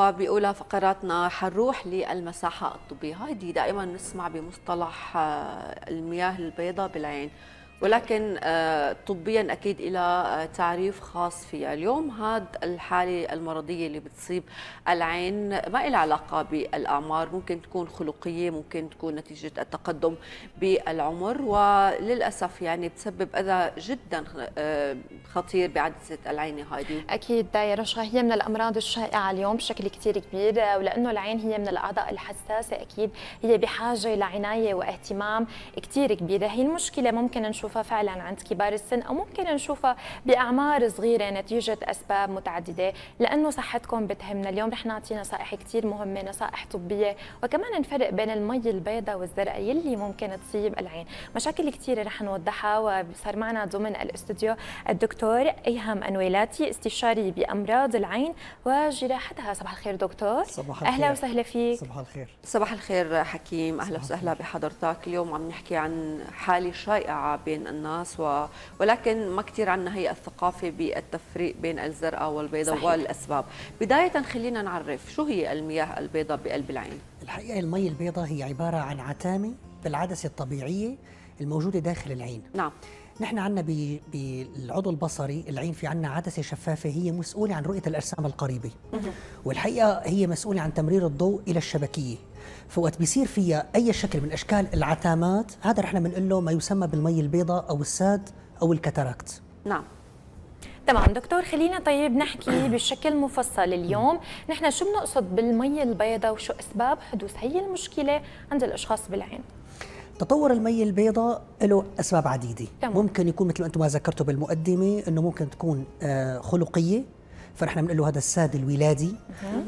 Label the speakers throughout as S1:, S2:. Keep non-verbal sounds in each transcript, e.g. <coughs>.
S1: فبأولى فقراتنا حنروح للمساحة الطبية هيدي دائما نسمع بمصطلح آه، المياه البيضاء بالعين ولكن آه، طبيا اكيد الى آه، تعريف خاص فيها اليوم هذا الحاله المرضيه اللي بتصيب العين ما لها علاقه بالاعمار ممكن تكون خلقيه ممكن تكون نتيجه التقدم بالعمر وللاسف يعني بتسبب اذى جدا آه،
S2: خطير بعدسه العين هذه اكيد رشا هي من الامراض الشائعه اليوم بشكل كثير كبير ولانه العين هي من الاعضاء الحساسه اكيد هي بحاجه لعنايه واهتمام كثير كبيره هي المشكله ممكن نشوف نشوفها فعلا عند كبار السن او ممكن نشوفها باعمار صغيره نتيجه اسباب متعدده لانه صحتكم بتهمنا اليوم رح نعطي نصائح كثير مهمه نصائح طبيه وكمان نفرق بين المي البيضاء والزرقاء يلي ممكن تصيب العين مشاكل كثيره رح نوضحها وصار معنا ضمن الاستوديو الدكتور ايهام انويلاتي استشاري بامراض العين وجراحتها صباح الخير دكتور صباح الخير اهلا وسهلا فيك صباح الخير صباح الخير حكيم اهلا وسهلا بحضرتك
S1: اليوم عم نحكي عن حاله شائعه بين بين الناس و... ولكن ما كثير عندنا هي الثقافه بالتفريق بين الزرقاء والبيضاء والاسباب بدايه خلينا نعرف شو هي المياه البيضاء بقلب العين
S3: الحقيقه المي البيضاء هي عباره عن عتامه بالعدسه الطبيعيه الموجوده داخل العين نعم نحن عندنا بالعضو البصري العين في عندنا عدسه شفافه هي مسؤوله عن رؤيه الاجسام القريبه والحقيقه هي مسؤوله عن تمرير الضوء الى الشبكيه فوقت بيصير فيها اي شكل من اشكال العتامات هذا نحن بنقول له ما يسمى بالمي البيضاء او الساد او الكتاركت
S2: نعم تمام دكتور خلينا طيب نحكي <coughs> بشكل مفصل اليوم نحن شو بنقصد بالمي البيضاء وشو اسباب حدوث هي المشكله عند الاشخاص بالعين
S3: تطور المي البيضاء له اسباب عديده تمام. ممكن يكون مثل ما انتم ما ذكرتوا بالمقدمه انه ممكن تكون آه، خلقيه فنحن بنقول له هذا الساد الولادي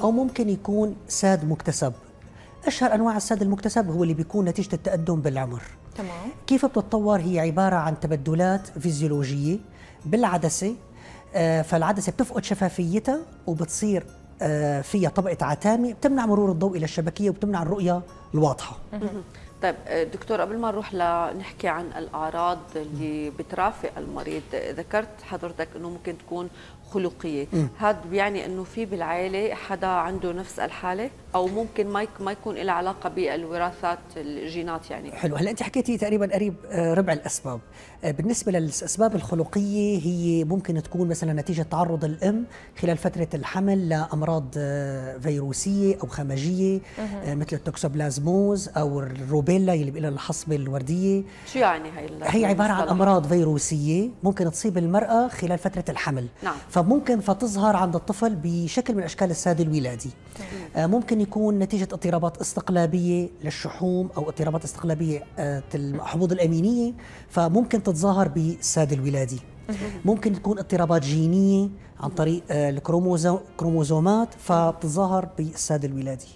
S3: او ممكن يكون ساد مكتسب اشهر انواع السد المكتسب هو اللي بيكون نتيجه التقدم بالعمر تمام كيف بتتطور هي عباره عن تبدلات فيزيولوجيه بالعدسه آه، فالعدسه بتفقد شفافيتها وبتصير آه، فيها طبقه عتامه بتمنع مرور الضوء الى الشبكيه وبتمنع الرؤيه الواضحه
S1: طيب آه، دكتور قبل ما نروح لنحكي عن الاعراض اللي بترافق المريض ذكرت حضرتك انه ممكن تكون خلقيه هذا بيعني انه في بالعائله حدا عنده نفس الحاله او ممكن ما ما يكون لها علاقه بالوراثات الجينات يعني حلو هلا
S3: انت حكيتي تقريبا قريب آه، ربع الاسباب آه، بالنسبه للاسباب الخلقيه هي ممكن تكون مثلا نتيجه تعرض الام خلال فتره الحمل لامراض آه، فيروسيه او خمجيه مثل التوكسوبلازموز او الروبيلا اللي بيقلها الحصبه الورديه
S1: شو يعني هي هي عباره عن
S3: امراض فيروسيه ممكن تصيب المراه خلال فتره الحمل نعم طب ممكن فتظهر عند الطفل بشكل من اشكال الساد الولادي آه، ممكن يكون نتيجه اضطرابات استقلابيه للشحوم او اضطرابات استقلابيه الحبوب آه، الامينيه فممكن تتظاهر بالساد الولادي ممكن تكون اضطرابات جينيه عن طريق آه، الكروموزومات فتظهر بالساد الولادي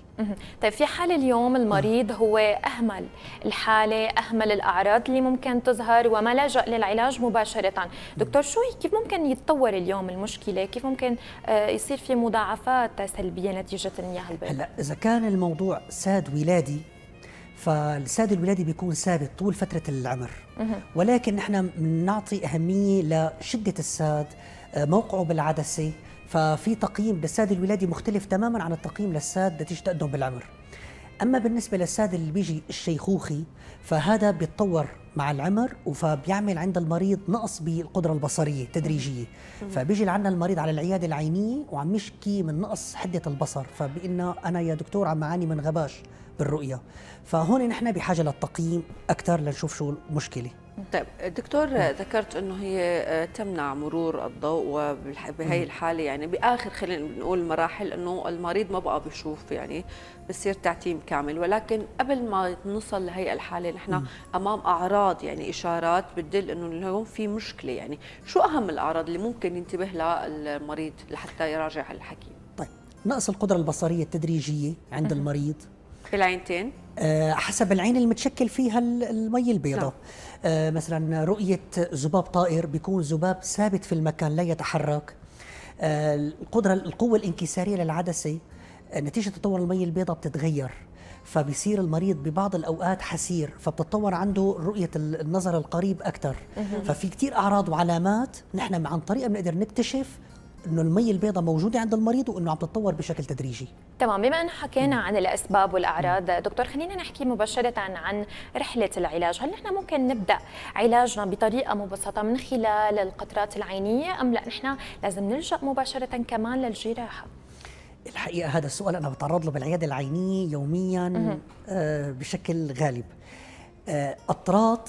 S2: طيب في حال اليوم المريض هو أهمل الحالة أهمل الأعراض اللي ممكن تظهر وما لجأ للعلاج مباشرة دكتور شو كيف ممكن يتطور اليوم المشكلة كيف ممكن آه، يصير في مضاعفات سلبية نتيجة لهالبيت هلا
S3: إذا كان الموضوع ساد ولادي فالساد الولادي بيكون ثابت طول فترة العمر ولكن نحن بنعطي أهمية لشدة الساد آه، موقعه بالعدسة ففي تقييم للساد الولادي مختلف تماما عن التقييم للساد نتيجة تقدم بالعمر أما بالنسبة للساد اللي بيجي الشيخوخي فهذا بيتطور مع العمر فبيعمل عند المريض نقص بالقدره البصريه تدريجيه فبيجي لعنا المريض على العياده العينيه وعم يشكي من نقص حده البصر فبقلنا انا يا دكتور عم بعاني من غباش بالرؤيه فهون نحن بحاجه للتقييم اكثر لنشوف شو المشكله
S1: طيب دكتور ذكرت انه هي آه، تمنع مرور الضوء وبهي الحاله يعني باخر خلينا نقول مراحل انه المريض ما بقى بيشوف يعني بصير تعتيم كامل ولكن قبل ما نوصل لهي الحاله نحن امام اعراض اعراض يعني اشارات بتدل انه اليوم في مشكله يعني شو اهم الاعراض اللي ممكن ينتبه لها المريض لحتى يراجع الحكيم طيب
S3: نقص القدره البصريه التدريجيه عند المريض
S1: بالعينتين
S3: أه حسب العين المتشكل فيها المي البيضاء نعم. أه مثلا رؤيه ذباب طائر بيكون ذباب ثابت في المكان لا يتحرك أه القدره القوه الانكساريه للعدسه آه، نتيجه تطور المي البيضاء بتتغير فبيصير المريض ببعض الاوقات حسير فبتتطور عنده رؤيه النظر القريب اكثر ففي كثير اعراض وعلامات نحن عن طريقها بنقدر نكتشف انه المي البيضاء موجوده عند المريض وانه عم تتطور بشكل تدريجي
S2: تمام بما ان حكينا عن الاسباب والاعراض دكتور خلينا نحكي مباشره عن رحله العلاج هل نحن ممكن نبدا علاجنا بطريقه مبسطه من خلال القطرات العينيه ام لا نحن لازم نلجا مباشره كمان للجراحه
S3: الحقيقه هذا السؤال انا بتعرض له بالعياده العينيه يوميا آه، بشكل غالب آه، اطراط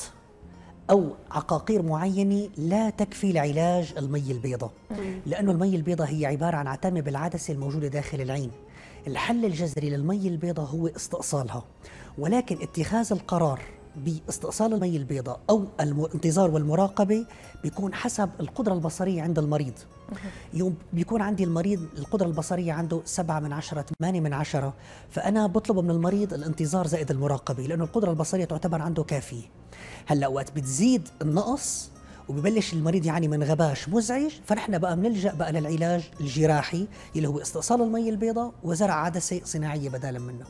S3: او عقاقير معينه لا تكفي لعلاج المي البيضاء لانه المي البيضاء هي عباره عن عتامه بالعدسه الموجوده داخل العين الحل الجذري للمي البيضاء هو استئصالها ولكن اتخاذ القرار باستئصال المي البيضاء او الانتظار والمراقبه بيكون حسب القدره البصريه عند المريض يوم بيكون عندي المريض القدره البصريه عنده 7 من 10 8 من 10 فانا بطلب من المريض الانتظار زائد المراقبه لانه القدره البصريه تعتبر عنده كافيه هلا وقت بتزيد النقص وبيبلش المريض يعني من غباش مزعج فنحن بقى بنلجا بقى للعلاج الجراحي اللي هو استئصال المي البيضاء وزرع عدسه صناعيه بدلا منه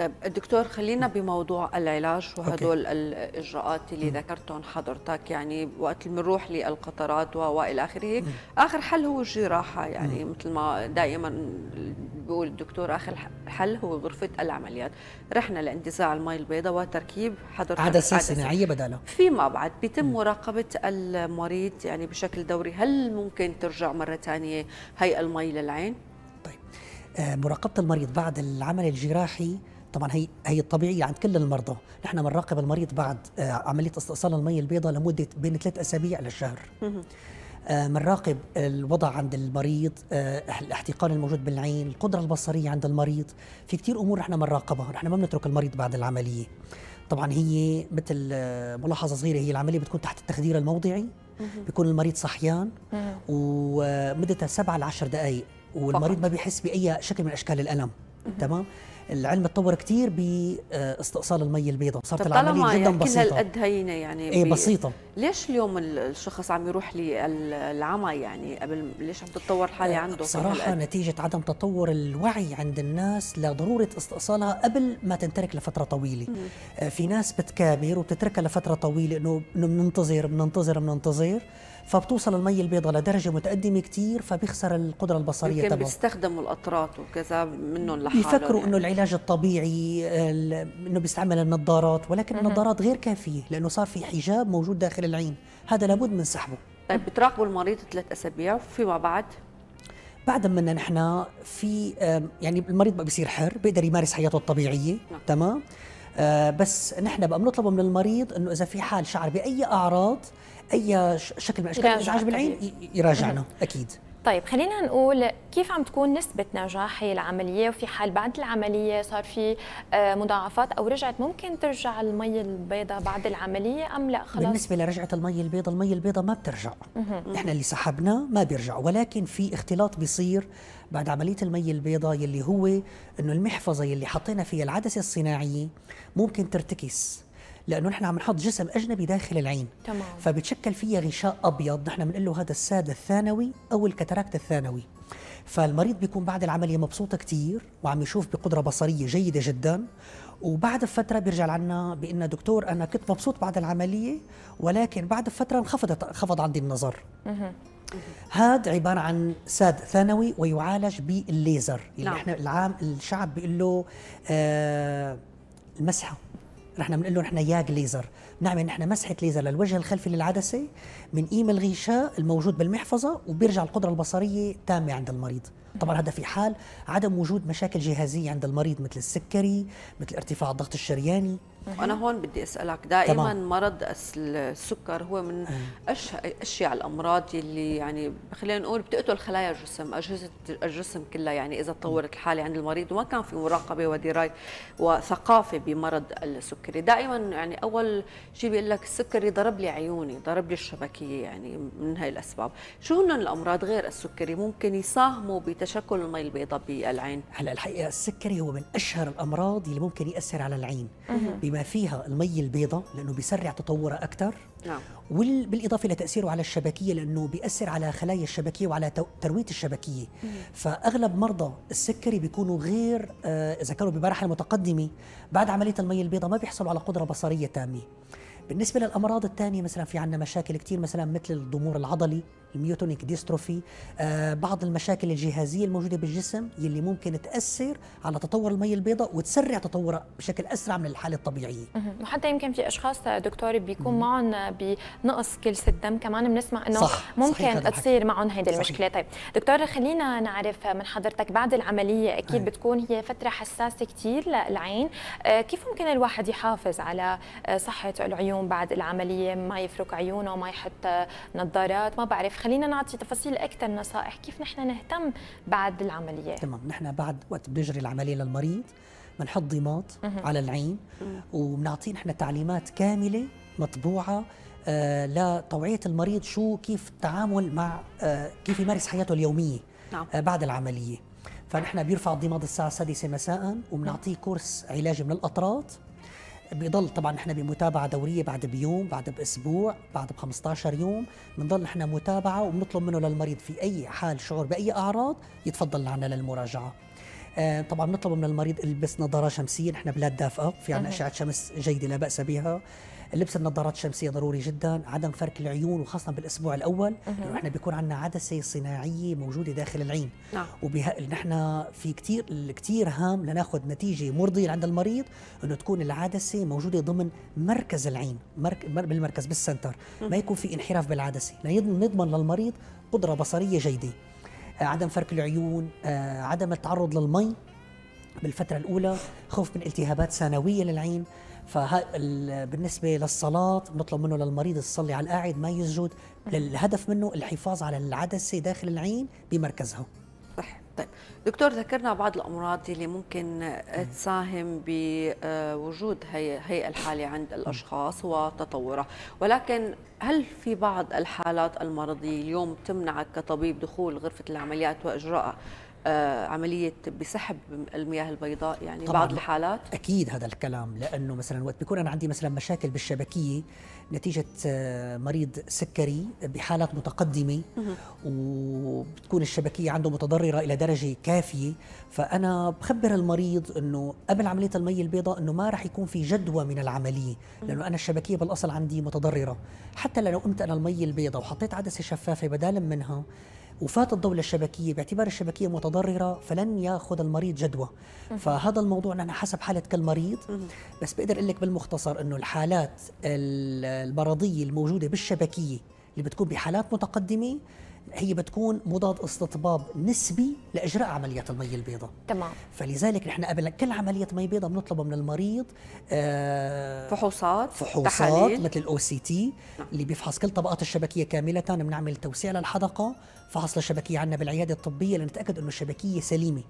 S1: طيب الدكتور خلينا بموضوع العلاج وهدول أوكي. الاجراءات اللي م. ذكرتهم حضرتك يعني وقت بنروح للقطرات والى اخره اخر حل هو الجراحه يعني م. مثل ما دائما بيقول الدكتور اخر حل هو غرفه العمليات رحنا لانتزاع المي البيضاء وتركيب حضرتك عدسه صناعيه بداله فيما بعد بيتم م. مراقبه المريض يعني بشكل دوري هل ممكن ترجع مره ثانيه هي المي للعين طيب
S3: آه، مراقبه المريض بعد العمل الجراحي طبعا هي هي الطبيعيه عند كل المرضى نحن بنراقب المريض بعد آه، عمليه استئصال المي البيضاء لمده بين ثلاث اسابيع للشهر بنراقب آه، الوضع عند المريض آه، الاحتقان الموجود بالعين القدره البصريه عند المريض في كثير امور نحن بنراقبها نحن ما بنترك المريض بعد العمليه طبعا هي مثل ملاحظه صغيره هي العمليه بتكون تحت التخدير الموضعي بيكون المريض صحيان ومدتها 7 ل 10 دقائق والمريض ما بيحس باي شكل من اشكال الالم تمام العلم تطور كثير باستئصال المي البيضاء صارت العمليه جدا يعني بسيطه طالما هالقد
S1: هينه يعني ايه بسيطه ليش اليوم الشخص عم يروح للعمى يعني قبل ليش عم تتطور الحاله آه، عنده بصراحه
S3: نتيجه عدم تطور الوعي عند الناس لضروره استئصالها قبل ما تنترك لفتره طويله آه، في ناس بتكابر وبتتركها لفتره طويله انه بننتظر بننتظر بننتظر فبتوصل المي البيضاء لدرجه متقدمه كتير فبيخسر القدره البصريه تبعه
S1: بيستخدموا الاطراط وكذا منهم لحالهم بيفكروا يعني. انه
S3: العلاج الطبيعي انه بيستعمل النظارات ولكن النظارات غير كافيه لانه صار في حجاب موجود داخل العين هذا لابد من سحبه
S1: طيب بتراقبوا المريض ثلاث اسابيع فيما بعد
S3: بعد ما نحن في يعني المريض بقى بيصير حر بيقدر يمارس حياته الطبيعيه نعم. تمام آه، بس نحن بقى بنطلب من المريض انه اذا في حال شعر باي اعراض اي شكل من اشكال الازعاج بالعين يراجعنا اكيد
S2: طيب خلينا نقول كيف عم تكون نسبة نجاح هي العملية وفي حال بعد العملية صار في آه، مضاعفات أو رجعت ممكن ترجع المي البيضاء بعد العملية أم لا خلاص؟ بالنسبة
S3: لرجعة المي البيضاء المي البيضاء ما بترجع نحن اللي سحبنا ما بيرجع ولكن في اختلاط بيصير بعد عملية المي البيضاء يلي هو أنه المحفظة يلي حطينا فيها العدسة الصناعية ممكن ترتكس لانه نحن عم نحط جسم اجنبي داخل العين تمام فبتشكل فيها غشاء ابيض نحن بنقول له هذا الساد الثانوي او الكتراكت الثانوي فالمريض بيكون بعد العمليه مبسوط كثير وعم يشوف بقدره بصريه جيده جدا وبعد فتره بيرجع لعنا بان دكتور انا كنت مبسوط بعد العمليه ولكن بعد فتره انخفضت انخفض عندي النظر هاد عبارة عن ساد ثانوي ويعالج بالليزر اللي يعني نعم. احنا العام الشعب بيقول له آه المسحة نحن بنقول له نحن ياج ليزر بنعمل نحن مسحه ليزر للوجه الخلفي للعدسه من قيم الغشاء الموجود بالمحفظه وبيرجع القدره البصريه تامه عند المريض طبعا هذا في حال عدم وجود مشاكل جهازيه عند المريض مثل السكري مثل ارتفاع الضغط الشرياني
S1: وانا هون بدي اسالك دائما طبعا. مرض السكر هو من إيه. اشيع الامراض اللي يعني خلينا نقول بتقتل خلايا الجسم اجهزه الجسم كلها يعني اذا تطورت الحاله عند المريض وما كان في مراقبه ودرايه وثقافه بمرض السكري دائما يعني اول شيء بيقول لك السكري ضرب لي عيوني ضرب لي الشبكيه يعني من هاي الاسباب شو هن الامراض غير السكري ممكن يساهموا بتشكل المي البيضاء بالعين هلا
S3: الحقيقه السكري هو من اشهر الامراض اللي ممكن ياثر على العين بما فيها المي البيضاء لأنه بيسرع تطورها أكثر نعم. وبالإضافة لتأثيره على الشبكية لأنه بيأثر على خلايا الشبكية وعلى تروية الشبكية مم. فأغلب مرضى السكري بيكونوا غير آه، إذا كانوا بمراحل متقدمة بعد عملية المي البيضاء ما بيحصلوا على قدرة بصرية تامة بالنسبة للأمراض الثانية مثلا في عندنا مشاكل كثير مثلا مثل الضمور العضلي الميوتونيك ديستروفي آه، بعض المشاكل الجهازيه الموجوده بالجسم يلي ممكن تاثر على تطور المي البيضاء وتسرع تطورها بشكل اسرع من الحاله الطبيعيه
S2: وحتى يمكن في اشخاص دكتور بيكون معهم بنقص كلسه الدم كمان بنسمع انه ممكن تصير معهم هيدي المشكله طيب دكتور خلينا نعرف من حضرتك بعد العمليه اكيد هاي. بتكون هي فتره حساسه كثير للعين آه، كيف ممكن الواحد يحافظ على آه، صحه العيون بعد العمليه ما يفرك عيونه ما يحط نظارات ما بعرف خلينا نعطي تفاصيل اكثر نصائح كيف نحن نهتم بعد العمليه
S3: تمام نحن بعد وقت بنجري العمليه للمريض بنحط ضماط على العين وبنعطيه نحن تعليمات كامله مطبوعه آه لتوعيه المريض شو كيف التعامل مع آه كيف يمارس حياته اليوميه نعم. آه بعد العمليه فنحن بيرفع الضماد الساعه السادسه مساء وبنعطيه كورس علاجي من الاطراط بيضل طبعا احنا بمتابعه دوريه بعد بيوم بعد باسبوع بعد ب 15 يوم بنضل احنا متابعه وبنطلب منه للمريض في اي حال شعور باي اعراض يتفضل لعنا للمراجعه آه، طبعا نطلب من المريض يلبس نظاره شمسيه نحن بلاد دافئه في عندنا اشعه شمس جيده لا باس بها لبس النظارات الشمسيه ضروري جدا عدم فرك العيون وخاصه بالاسبوع الاول لانه نحن بيكون عندنا عدسه صناعيه موجوده داخل العين نعم. وبها نحن في كثير كثير هام لناخذ نتيجه مرضيه عند المريض انه تكون العدسه موجوده ضمن مركز العين مرك... بالمركز بالسنتر ما يكون في انحراف بالعدسه لنضمن للمريض قدره بصريه جيده عدم فرك العيون آه، عدم التعرض للمي بالفترة الأولى خوف من التهابات ثانوية للعين فبالنسبة للصلاة بنطلب منه للمريض يصلي على القاعد ما يسجد الهدف منه الحفاظ على العدسة داخل العين بمركزها
S1: طيب دكتور ذكرنا بعض الامراض اللي ممكن آه، تساهم بوجود آه، هي الحاله عند الاشخاص وتطورها ولكن هل في بعض الحالات المرضيه اليوم تمنعك كطبيب دخول غرفه العمليات واجراءها آه، عمليه بسحب المياه البيضاء يعني طبعاً بعض الحالات
S3: اكيد هذا الكلام لانه مثلا وقت بيكون انا عندي مثلا مشاكل بالشبكيه نتيجه آه، مريض سكري بحالات متقدمه وبتكون الشبكيه عنده متضرره الى درجه كافيه فانا بخبر المريض انه قبل عمليه المي البيضاء انه ما راح يكون في جدوى من العمليه لانه انا الشبكيه بالاصل عندي متضرره حتى لو قمت انا المي البيضاء وحطيت عدسه شفافه بدالا منها وفات الضوء للشبكية باعتبار الشبكية متضررة فلن يأخذ المريض جدوى فهذا الموضوع نحن حسب حالة كل مريض بس بقدر أقول لك بالمختصر أنه الحالات المرضية الموجودة بالشبكية اللي بتكون بحالات متقدمة هي بتكون مضاد استطباب نسبي لاجراء عمليات المي البيضاء تمام فلذلك نحن قبل كل عمليه مي بيضاء بنطلبها من المريض آه فحوصات فحوصات تحاليل. مثل الاو سي تي اللي بيفحص كل طبقات الشبكيه كامله بنعمل توسيع للحدقه فحص للشبكيه عندنا بالعياده الطبيه لنتاكد انه الشبكيه سليمه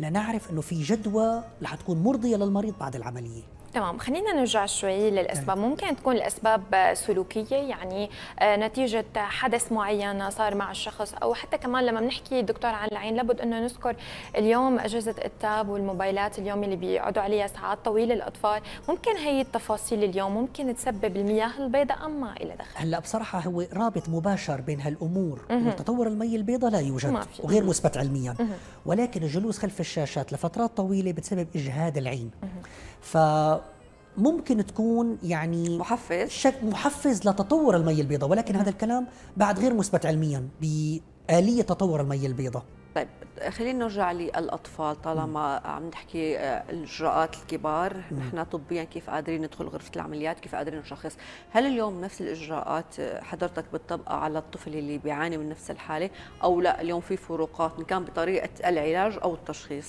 S3: لنعرف انه في جدوى رح تكون مرضيه للمريض بعد العمليه
S2: تمام خلينا نرجع شوي للاسباب ممكن تكون الاسباب سلوكيه يعني آه، نتيجه حدث معين صار مع الشخص او حتى كمان لما بنحكي دكتور عن العين لابد انه نذكر اليوم اجهزه التاب والموبايلات اليوم اللي بيقعدوا عليها ساعات طويله الاطفال ممكن هي التفاصيل اليوم ممكن تسبب المياه البيضاء ام ما الى دخل
S3: هلا بصراحه هو رابط مباشر بين هالامور وتطور المي البيضاء لا يوجد وغير مثبت علميا ولكن الجلوس خلف الشاشات لفترات طويله بتسبب اجهاد العين فممكن تكون يعني محفز شك محفز لتطور المي البيضاء ولكن هذا الكلام بعد غير مثبت علميا بآلية تطور المي البيضاء
S1: طيب خلينا نرجع للاطفال طالما عم نحكي آه، الاجراءات الكبار نحن طبيا كيف قادرين ندخل غرفه العمليات كيف قادرين نشخص هل اليوم نفس الاجراءات آه، حضرتك بتطبقها على الطفل اللي بيعاني من نفس الحاله او لا اليوم في فروقات ان كان بطريقه العلاج او التشخيص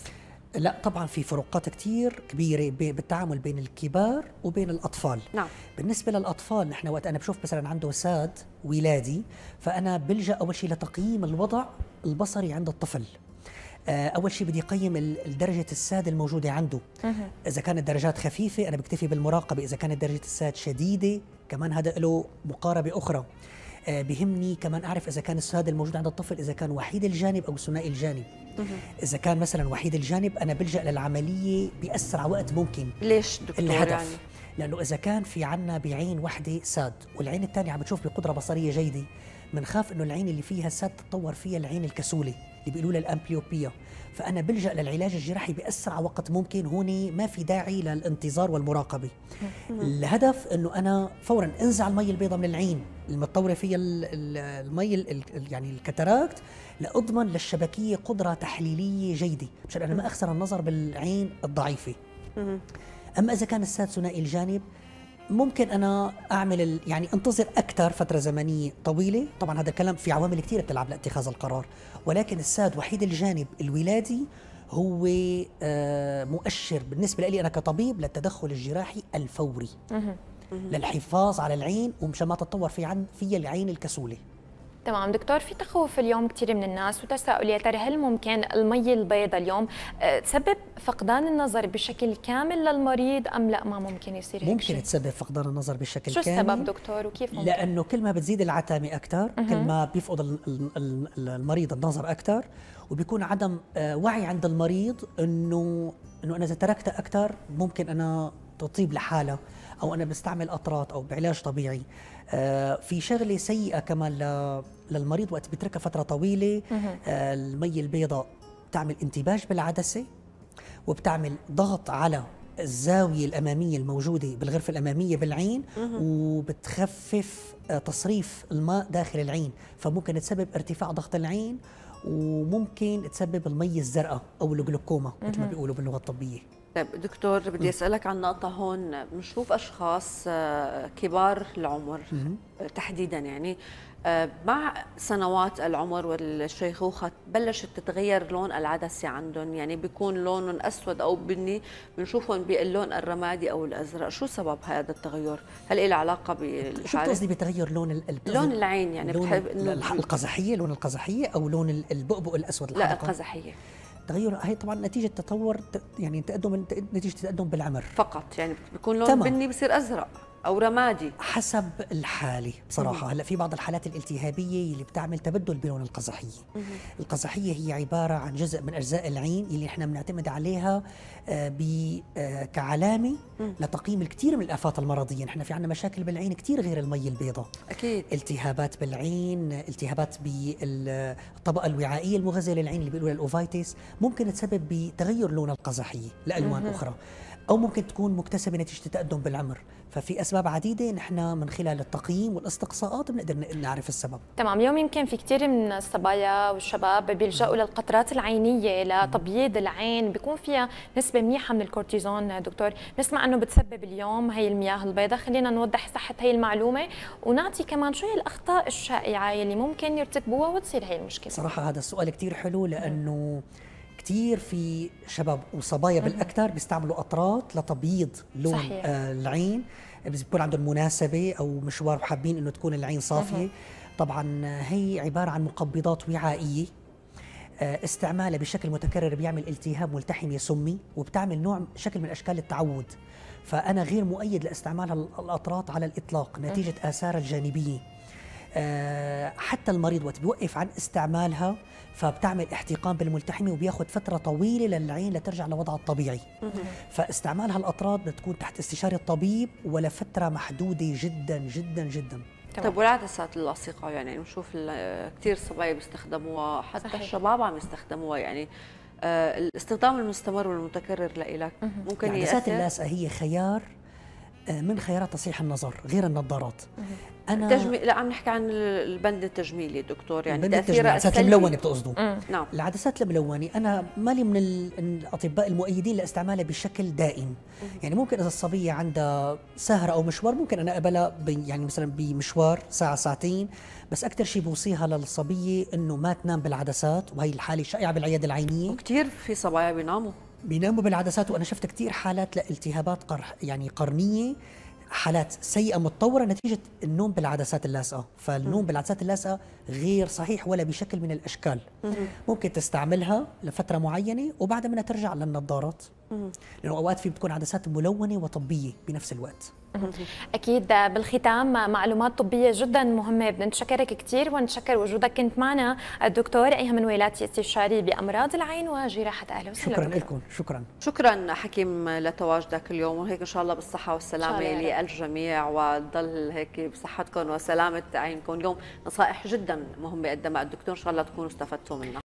S3: لا طبعا في فروقات كثير كبيره بالتعامل بين الكبار وبين الاطفال نعم. بالنسبه للاطفال نحن وقت انا بشوف مثلا عنده ساد ولادي فانا بلجا اول شيء لتقييم الوضع البصري عند الطفل آه، اول شيء بدي اقيم درجه الساد الموجوده عنده اذا كانت درجات خفيفه انا بكتفي بالمراقبه اذا كانت درجه الساد شديده كمان هذا له مقاربه اخرى آه، بهمني كمان اعرف اذا كان السهاد الموجود عند الطفل اذا كان وحيد الجانب او ثنائي الجانب اذا كان مثلا وحيد الجانب انا بلجا للعمليه باسرع وقت ممكن ليش دكتور يعني؟ الهدف يعني؟ لانه اذا كان في عنا بعين وحده ساد والعين الثانيه عم بتشوف بقدره بصريه جيده بنخاف انه العين اللي فيها ساد تتطور فيها العين الكسوله اللي بيقولوا لها الامبليوبيا فانا بلجا للعلاج الجراحي باسرع وقت ممكن هون ما في داعي للانتظار والمراقبه الهدف انه انا فورا انزع المي البيضاء من العين المتطوره فيها المي يعني الكتراكت لاضمن للشبكيه قدره تحليليه جيده مشان انا ما اخسر النظر بالعين الضعيفه اما اذا كان الساد ثنائي الجانب ممكن انا اعمل يعني انتظر اكثر فتره زمنيه طويله طبعا هذا الكلام في عوامل كثيره بتلعب لاتخاذ القرار ولكن الساد وحيد الجانب الولادي هو آه، مؤشر بالنسبه لي انا كطبيب للتدخل الجراحي الفوري
S2: للحفاظ
S3: على العين ومشان ما تتطور في عن في العين الكسوله
S2: تمام دكتور في تخوف اليوم كثير من الناس وتساؤل يا ترى هل ممكن المي البيضاء اليوم آه، تسبب فقدان النظر بشكل كامل للمريض ام لا ما ممكن يصير هيك
S3: ممكن تسبب فقدان النظر بشكل شو كامل شو السبب
S2: دكتور وكيف ممكن؟ لانه
S3: كل ما بتزيد العتامه اكثر كل ما بيفقد المريض النظر اكثر وبيكون عدم آه، وعي عند المريض انه انه انا اذا تركتها اكثر ممكن انا تطيب لحالها او انا بستعمل اطراط او بعلاج طبيعي آه، في شغله سيئه كمان للمريض وقت بيتركها فتره طويله آه، المي البيضاء بتعمل انتباش بالعدسه وبتعمل ضغط على الزاوية الأمامية الموجودة بالغرفة الأمامية بالعين وبتخفف آه، تصريف الماء داخل العين فممكن تسبب ارتفاع ضغط العين وممكن تسبب المي الزرقاء أو الجلوكوما مثل ما بيقولوا باللغة الطبية
S1: طيب دكتور بدي اسالك عن نقطه هون بنشوف اشخاص آه، كبار العمر تحديدا يعني مع سنوات العمر والشيخوخة بلشت تتغير لون العدسة عندهم يعني بيكون لونهم أسود أو بني بنشوفهم باللون الرمادي أو الأزرق شو سبب هذا التغير؟ هل إله علاقة بالحالة؟ شو قصدي
S3: بتغير لون ال... لون
S1: العين يعني لون بتحب القزحية
S3: لون القزحية أو لون البؤبؤ الأسود الحلقة؟ لا القزحية تغير هي طبعا نتيجه تطور يعني تقدم نتيجه تقدم بالعمر فقط يعني بيكون لون تمام. بني بصير ازرق او رمادي حسب الحاله بصراحه هلا في بعض الحالات الالتهابيه اللي بتعمل تبدل بلون القزحيه القزحيه هي عباره عن جزء من اجزاء العين اللي احنا بنعتمد عليها آه، آه، كعلامه لتقييم الكثير من الافات المرضيه نحن في عندنا مشاكل بالعين كثير غير المي البيضاء اكيد التهابات بالعين التهابات بالطبقه الوعائيه المغذيه للعين اللي بيقولوا الاوفايتس ممكن تسبب بتغير لون القزحيه لالوان اخرى او ممكن تكون مكتسبه نتيجه تقدم بالعمر ففي اسباب أسباب عديدة نحن من خلال التقييم والاستقصاءات بنقدر نعرف السبب
S2: تمام اليوم يمكن في كثير من الصبايا والشباب بيلجأوا للقطرات العينية لتبييض العين بيكون فيها نسبة منيحة من الكورتيزون دكتور نسمع أنه بتسبب اليوم هي المياه البيضاء خلينا نوضح صحة هي المعلومة ونعطي كمان شو هي الأخطاء الشائعة اللي ممكن يرتكبوها وتصير هي المشكلة
S3: صراحة هذا السؤال كثير حلو لأنه كثير في شباب وصبايا بالاكثر بيستعملوا قطرات لتبييض لون صحيح. آه، العين بكون عندهم مناسبه او مشوار وحابين انه تكون العين صافيه طبعا هي عباره عن مقبضات وعائيه آه، استعمالها بشكل متكرر بيعمل التهاب ملتحم يسمي وبتعمل نوع شكل من اشكال التعود فانا غير مؤيد لاستعمال الاطراط على الاطلاق نتيجه اثارها الجانبيه آه، حتى المريض وقت بيوقف عن استعمالها فبتعمل احتقان بالملتحمه وبياخذ فتره طويله للعين لترجع لوضعها الطبيعي فاستعمال هالاطراد بتكون تحت استشاره الطبيب ولفتره محدوده جدا جدا جدا
S1: طيب والعدسات اللاصقه يعني بنشوف كثير صبايا بيستخدموها حتى صحيح. الشباب عم يستخدموها يعني آه، الاستخدام المستمر والمتكرر لإلك ممكن العدسات اللاصقه
S3: هي خيار من خيارات تصحيح النظر غير النظارات
S1: انا تجميل لا عم نحكي عن البند التجميلي دكتور يعني التجميلي العدسات الملونه بتقصده نعم
S3: العدسات الملونه انا مالي من الاطباء المؤيدين لاستعمالها بشكل دائم مم. يعني ممكن اذا الصبيه عندها سهره او مشوار ممكن انا اقبلها يعني مثلا بمشوار ساعه ساعتين بس اكثر شيء بوصيها للصبيه انه ما تنام بالعدسات وهي الحاله شائعه بالعياده العينيه وكثير في صبايا بيناموا بيناموا بالعدسات وانا شفت كثير حالات لالتهابات قرح يعني قرنيه حالات سيئه متطوره نتيجه النوم بالعدسات اللاصقه فالنوم م. بالعدسات اللاصقه غير صحيح ولا بشكل من الاشكال م. ممكن تستعملها لفتره معينه وبعد منها ترجع للنظارات لانه اوقات في بتكون عدسات ملونه وطبيه بنفس الوقت
S2: اكيد آه، بالختام آه، معلومات طبيه جدا مهمه بنتشكرك كثير ونتشكر وجودك كنت معنا الدكتور ايهم ويلاتي استشاري بامراض العين وجراحه اهل وسهلا شكرا لكم شكرا
S1: شكرا حكيم لتواجدك اليوم وهيك ان شاء الله بالصحه والسلامه للجميع وتضل هيك بصحتكم وسلامه عينكم اليوم نصائح جدا مهمه قدمها الدكتور ان شاء الله تكونوا استفدتوا منها